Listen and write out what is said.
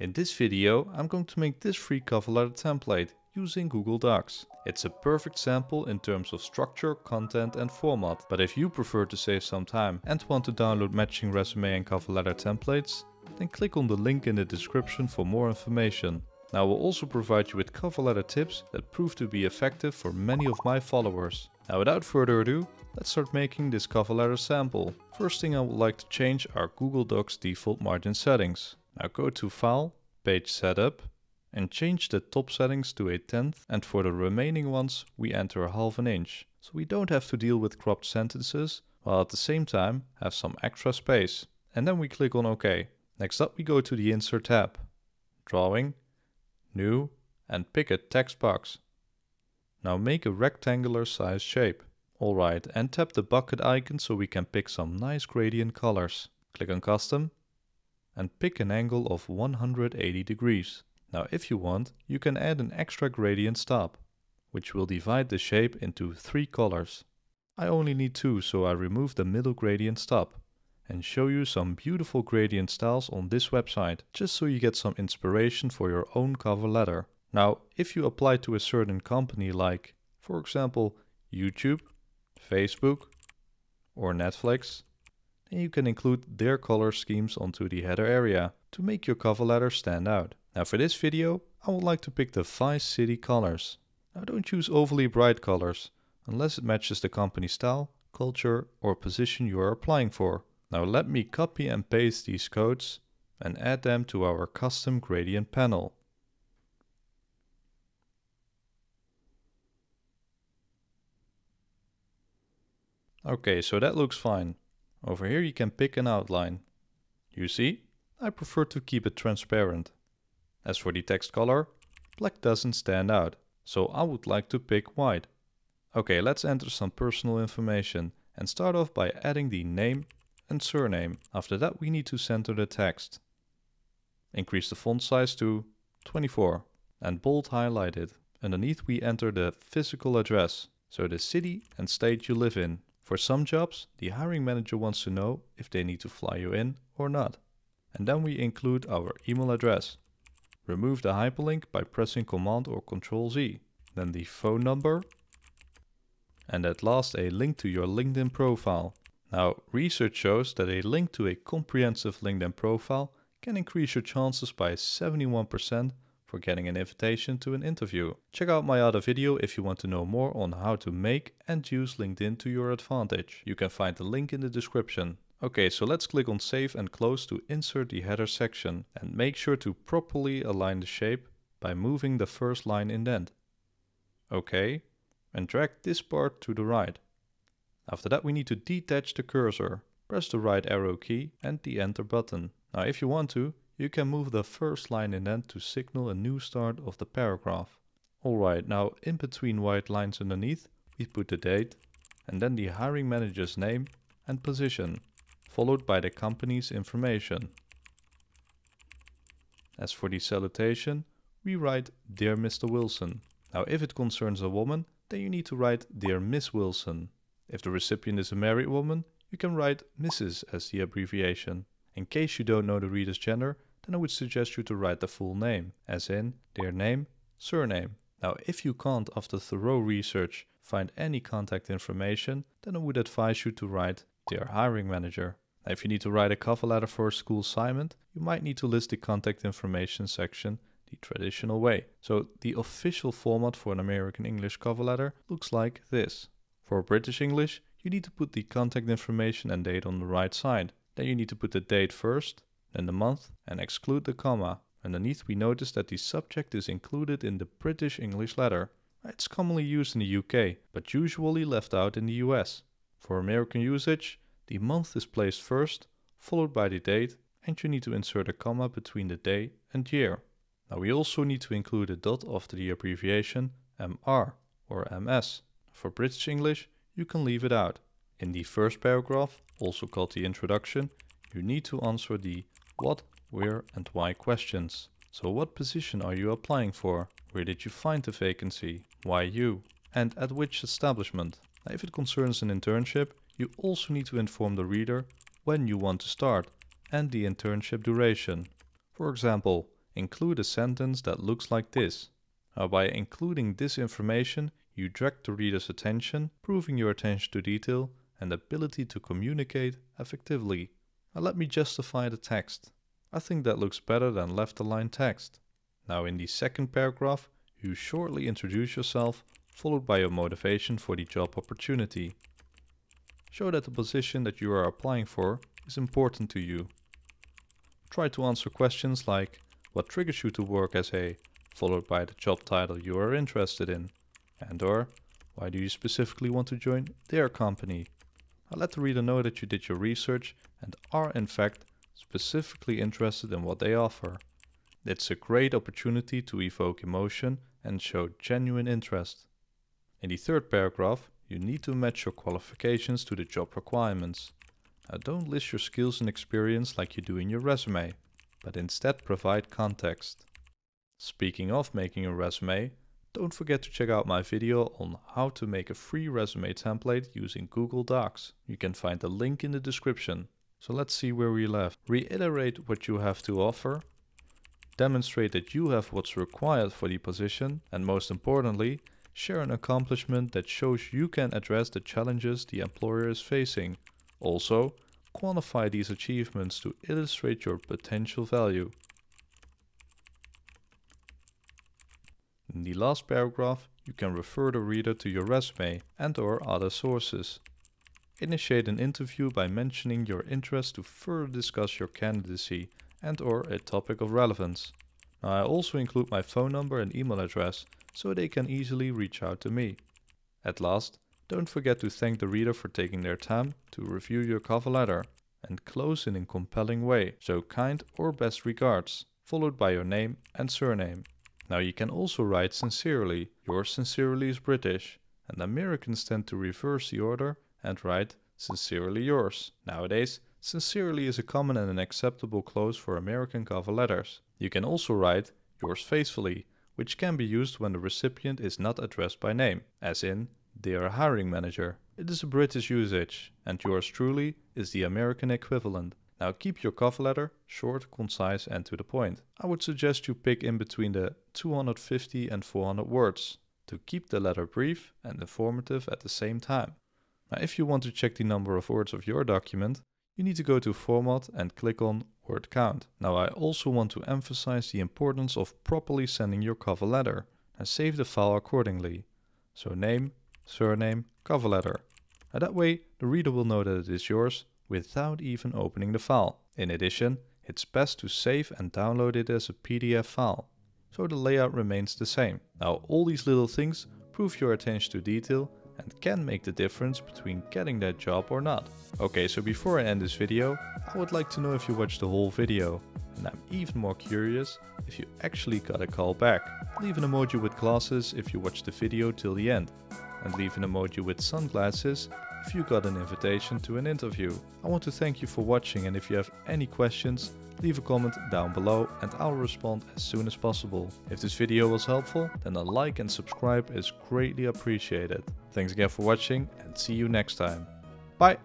In this video I'm going to make this free cover letter template using Google Docs. It's a perfect sample in terms of structure, content and format, but if you prefer to save some time and want to download matching resume and cover letter templates, then click on the link in the description for more information. Now I will also provide you with cover letter tips that prove to be effective for many of my followers. Now without further ado, let's start making this cover letter sample. First thing I would like to change are Google Docs default margin settings. Now go to File, Page Setup, and change the top settings to a tenth and for the remaining ones we enter a half an inch. So we don't have to deal with cropped sentences while at the same time have some extra space. And then we click on OK. Next up we go to the Insert tab, Drawing, New and pick a text box. Now make a rectangular size shape. Alright, and tap the bucket icon so we can pick some nice gradient colors. Click on Custom and pick an angle of 180 degrees. Now if you want, you can add an extra gradient stop, which will divide the shape into three colors. I only need two, so I remove the middle gradient stop and show you some beautiful gradient styles on this website, just so you get some inspiration for your own cover letter. Now, if you apply to a certain company like, for example, YouTube, Facebook, or Netflix, and you can include their color schemes onto the header area to make your cover letter stand out. Now for this video, I would like to pick the Vice City colors. Now don't choose overly bright colors, unless it matches the company style, culture or position you are applying for. Now let me copy and paste these codes and add them to our custom gradient panel. Okay, so that looks fine. Over here you can pick an outline. You see, I prefer to keep it transparent. As for the text color, black doesn't stand out, so I would like to pick white. Okay, let's enter some personal information and start off by adding the name and surname. After that we need to center the text. Increase the font size to 24 and bold highlight it. Underneath we enter the physical address, so the city and state you live in. For some jobs, the hiring manager wants to know if they need to fly you in or not. And then we include our email address. Remove the hyperlink by pressing Command or Control Z, then the phone number, and at last a link to your LinkedIn profile. Now, research shows that a link to a comprehensive LinkedIn profile can increase your chances by 71% for getting an invitation to an interview. Check out my other video if you want to know more on how to make and use LinkedIn to your advantage. You can find the link in the description. Okay, so let's click on save and close to insert the header section and make sure to properly align the shape by moving the first line indent. Okay, and drag this part to the right. After that we need to detach the cursor. Press the right arrow key and the enter button. Now if you want to, you can move the first line in end to signal a new start of the paragraph. Alright, now in between white lines underneath, we put the date and then the hiring manager's name and position, followed by the company's information. As for the salutation, we write Dear Mr. Wilson. Now if it concerns a woman, then you need to write Dear Miss Wilson. If the recipient is a married woman, you can write Mrs. as the abbreviation. In case you don't know the reader's gender, then I would suggest you to write the full name, as in their name, surname. Now, if you can't, after thorough research, find any contact information, then I would advise you to write their hiring manager. Now, if you need to write a cover letter for a school assignment, you might need to list the contact information section the traditional way. So the official format for an American English cover letter looks like this. For British English, you need to put the contact information and date on the right side. Then you need to put the date first, then the month, and exclude the comma. Underneath we notice that the subject is included in the British English letter. It's commonly used in the UK, but usually left out in the US. For American usage, the month is placed first, followed by the date, and you need to insert a comma between the day and year. Now we also need to include a dot after the abbreviation MR or MS. For British English, you can leave it out. In the first paragraph, also called the introduction, you need to answer the what, where and why questions. So what position are you applying for? Where did you find the vacancy? Why you? And at which establishment? Now, if it concerns an internship, you also need to inform the reader when you want to start and the internship duration. For example, include a sentence that looks like this. Now, by including this information, you direct the reader's attention, proving your attention to detail and ability to communicate effectively and let me justify the text. I think that looks better than left aligned text. Now in the second paragraph, you shortly introduce yourself, followed by your motivation for the job opportunity. Show that the position that you are applying for is important to you. Try to answer questions like what triggers you to work as a, followed by the job title you are interested in, and or why do you specifically want to join their company? I'll let the reader know that you did your research and are in fact specifically interested in what they offer. It's a great opportunity to evoke emotion and show genuine interest. In the third paragraph, you need to match your qualifications to the job requirements. Now don't list your skills and experience like you do in your resume, but instead provide context. Speaking of making a resume, don't forget to check out my video on how to make a free resume template using Google Docs. You can find the link in the description. So let's see where we left. Reiterate what you have to offer, demonstrate that you have what's required for the position, and most importantly, share an accomplishment that shows you can address the challenges the employer is facing. Also, quantify these achievements to illustrate your potential value. In the last paragraph, you can refer the reader to your resume and or other sources. Initiate an interview by mentioning your interest to further discuss your candidacy and or a topic of relevance. Now I also include my phone number and email address so they can easily reach out to me. At last, don't forget to thank the reader for taking their time to review your cover letter and close in a compelling way, so kind or best regards, followed by your name and surname. Now you can also write sincerely. Yours sincerely is British, and Americans tend to reverse the order and write sincerely yours. Nowadays, sincerely is a common and an acceptable close for American cover letters. You can also write yours faithfully, which can be used when the recipient is not addressed by name, as in dear hiring manager. It is a British usage, and yours truly is the American equivalent. Now keep your cover letter short, concise and to the point. I would suggest you pick in between the 250 and 400 words to keep the letter brief and informative at the same time. Now if you want to check the number of words of your document, you need to go to Format and click on Word Count. Now I also want to emphasize the importance of properly sending your cover letter and save the file accordingly. So name, surname, cover letter. Now that way the reader will know that it is yours without even opening the file. In addition, it's best to save and download it as a PDF file, so the layout remains the same. Now all these little things prove your attention to detail and can make the difference between getting that job or not. Okay, so before I end this video, I would like to know if you watched the whole video. And I'm even more curious if you actually got a call back. Leave an emoji with glasses if you watched the video till the end and leave an emoji with sunglasses if you got an invitation to an interview. I want to thank you for watching and if you have any questions, leave a comment down below and I'll respond as soon as possible. If this video was helpful, then a like and subscribe is greatly appreciated. Thanks again for watching and see you next time. Bye!